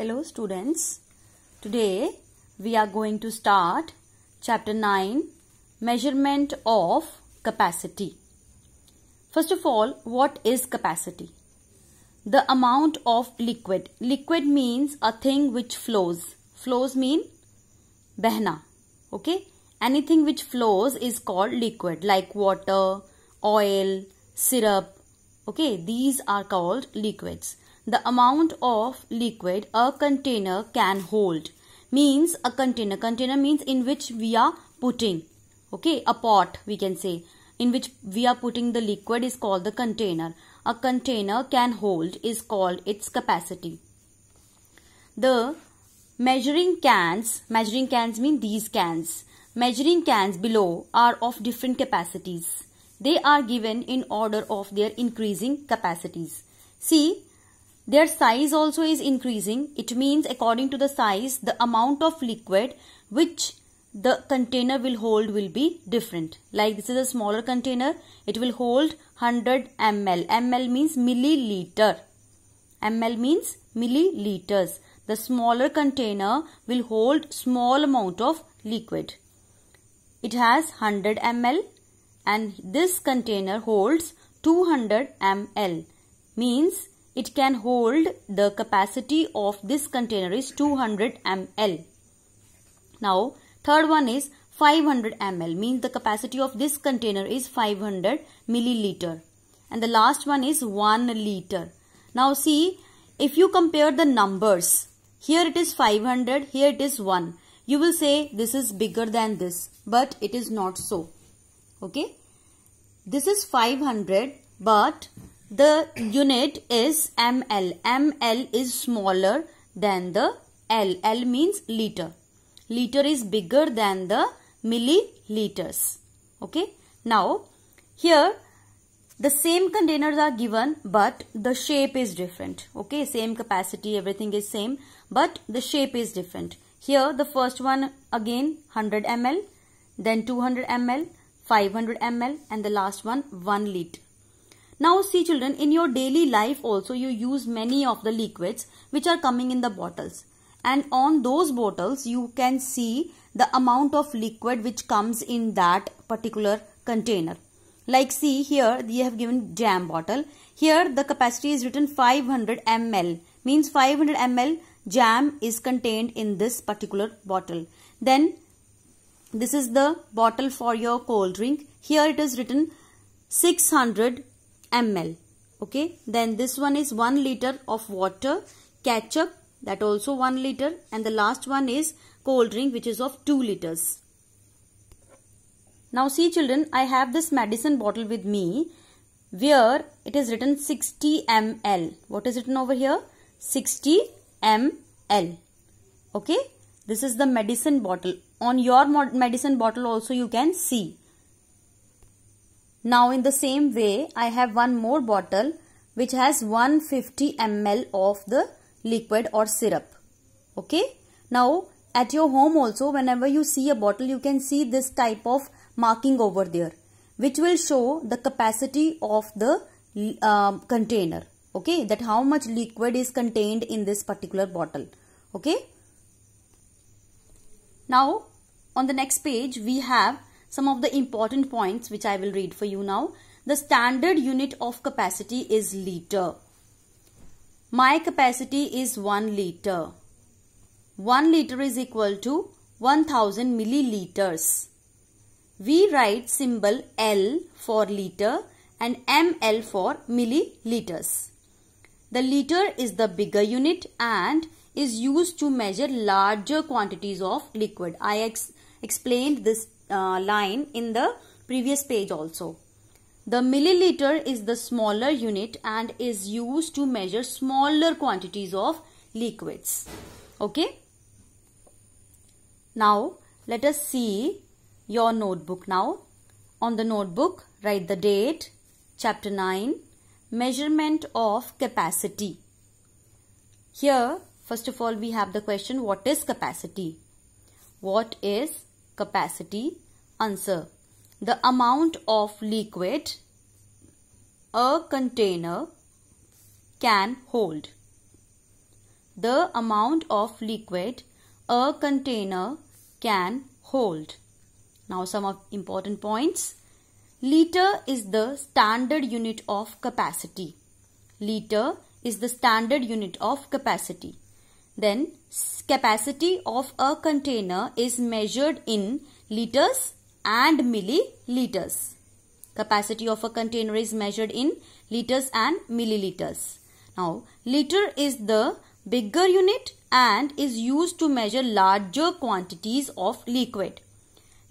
Hello students. Today we are going to start chapter 9 measurement of capacity. First of all what is capacity? The amount of liquid. Liquid means a thing which flows. Flows mean behna. Okay. Anything which flows is called liquid like water, oil, syrup, Okay, these are called liquids. The amount of liquid a container can hold means a container. Container means in which we are putting. Okay, a pot we can say in which we are putting the liquid is called the container. A container can hold is called its capacity. The measuring cans, measuring cans mean these cans. Measuring cans below are of different capacities. They are given in order of their increasing capacities. See, their size also is increasing. It means according to the size, the amount of liquid which the container will hold will be different. Like this is a smaller container. It will hold 100 ml. ml means milliliter. ml means milliliters. The smaller container will hold small amount of liquid. It has 100 ml and this container holds 200 ml means it can hold the capacity of this container is 200 ml. Now third one is 500 ml means the capacity of this container is 500 milliliter and the last one is 1 liter. Now see if you compare the numbers here it is 500 here it is 1 you will say this is bigger than this but it is not so. Okay. This is 500 but the unit is ml. ml is smaller than the L. L means liter. Liter is bigger than the milliliters. Okay. Now, here the same containers are given but the shape is different. Okay. Same capacity, everything is same but the shape is different. Here the first one again 100 ml, then 200 ml, 500 ml and the last one 1 liter. Now see children, in your daily life also you use many of the liquids which are coming in the bottles. And on those bottles you can see the amount of liquid which comes in that particular container. Like see here they have given jam bottle. Here the capacity is written 500 ml means 500 ml jam is contained in this particular bottle. Then this is the bottle for your cold drink. Here it is written 600 ml. Okay. Then this one is 1 liter of water. Ketchup that also 1 liter. And the last one is cold drink which is of 2 liters. Now see children, I have this medicine bottle with me where it is written 60 ml. What is written over here? 60 ml. Okay. This is the medicine bottle on your medicine bottle also you can see. Now in the same way I have one more bottle which has 150 ml of the liquid or syrup. Okay. Now at your home also whenever you see a bottle you can see this type of marking over there which will show the capacity of the uh, container. Okay. That how much liquid is contained in this particular bottle. Okay. Now on the next page we have some of the important points which I will read for you now. The standard unit of capacity is liter. My capacity is 1 liter. 1 liter is equal to 1000 milliliters. We write symbol L for liter and ml for milliliters. The liter is the bigger unit and is used to measure larger quantities of liquid. I ex explained this uh, line in the previous page also. The milliliter is the smaller unit and is used to measure smaller quantities of liquids. Okay. Now, let us see your notebook now. On the notebook, write the date, chapter 9, measurement of capacity. Here, First of all, we have the question, what is capacity? What is capacity? Answer, the amount of liquid a container can hold. The amount of liquid a container can hold. Now some of important points. Liter is the standard unit of capacity. Liter is the standard unit of capacity. Then capacity of a container is measured in liters and milliliters. Capacity of a container is measured in liters and milliliters. Now, liter is the bigger unit and is used to measure larger quantities of liquid.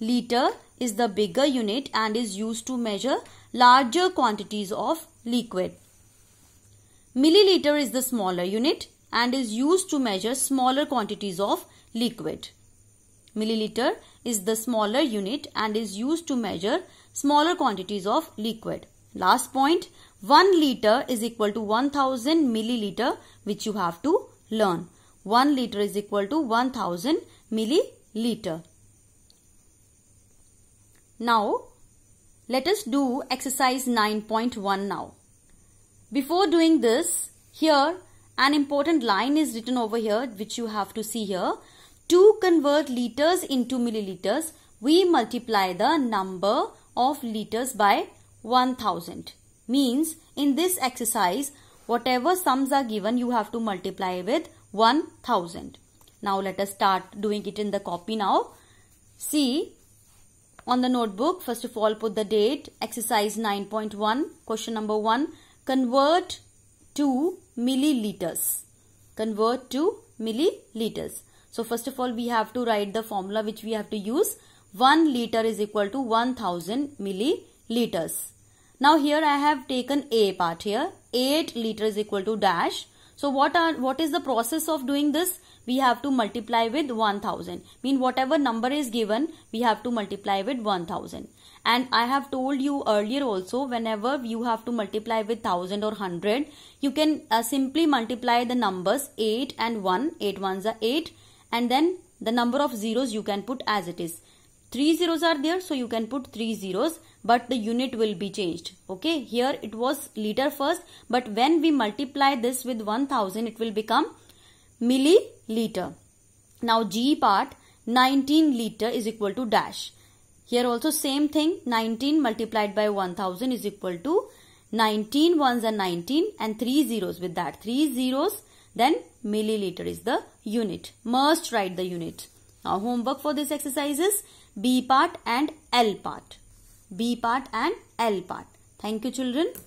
Liter is the bigger unit and is used to measure larger quantities of liquid. Milliliter is the smaller unit and is used to measure smaller quantities of liquid. Milliliter is the smaller unit and is used to measure smaller quantities of liquid. Last point, 1 liter is equal to 1000 milliliter which you have to learn. 1 liter is equal to 1000 milliliter. Now, let us do exercise 9.1 now. Before doing this, here an important line is written over here which you have to see here. To convert liters into milliliters, we multiply the number of liters by 1000. Means in this exercise, whatever sums are given, you have to multiply with 1000. Now let us start doing it in the copy now. See, on the notebook, first of all put the date, exercise 9.1, question number 1. Convert to milliliters. Convert to milliliters. So first of all we have to write the formula which we have to use. 1 liter is equal to 1000 milliliters. Now here I have taken A part here. 8 liter is equal to dash. So what are what is the process of doing this? We have to multiply with 1000. Mean whatever number is given we have to multiply with 1000 and i have told you earlier also whenever you have to multiply with 1000 or 100 you can uh, simply multiply the numbers 8 and 1 8 ones are 8 and then the number of zeros you can put as it is three zeros are there so you can put three zeros but the unit will be changed okay here it was liter first but when we multiply this with 1000 it will become milliliter now g part 19 liter is equal to dash here also same thing 19 multiplied by 1000 is equal to 19 ones and 19 and 3 zeros with that 3 zeros then milliliter is the unit. Must write the unit. Now homework for this exercise is B part and L part. B part and L part. Thank you children.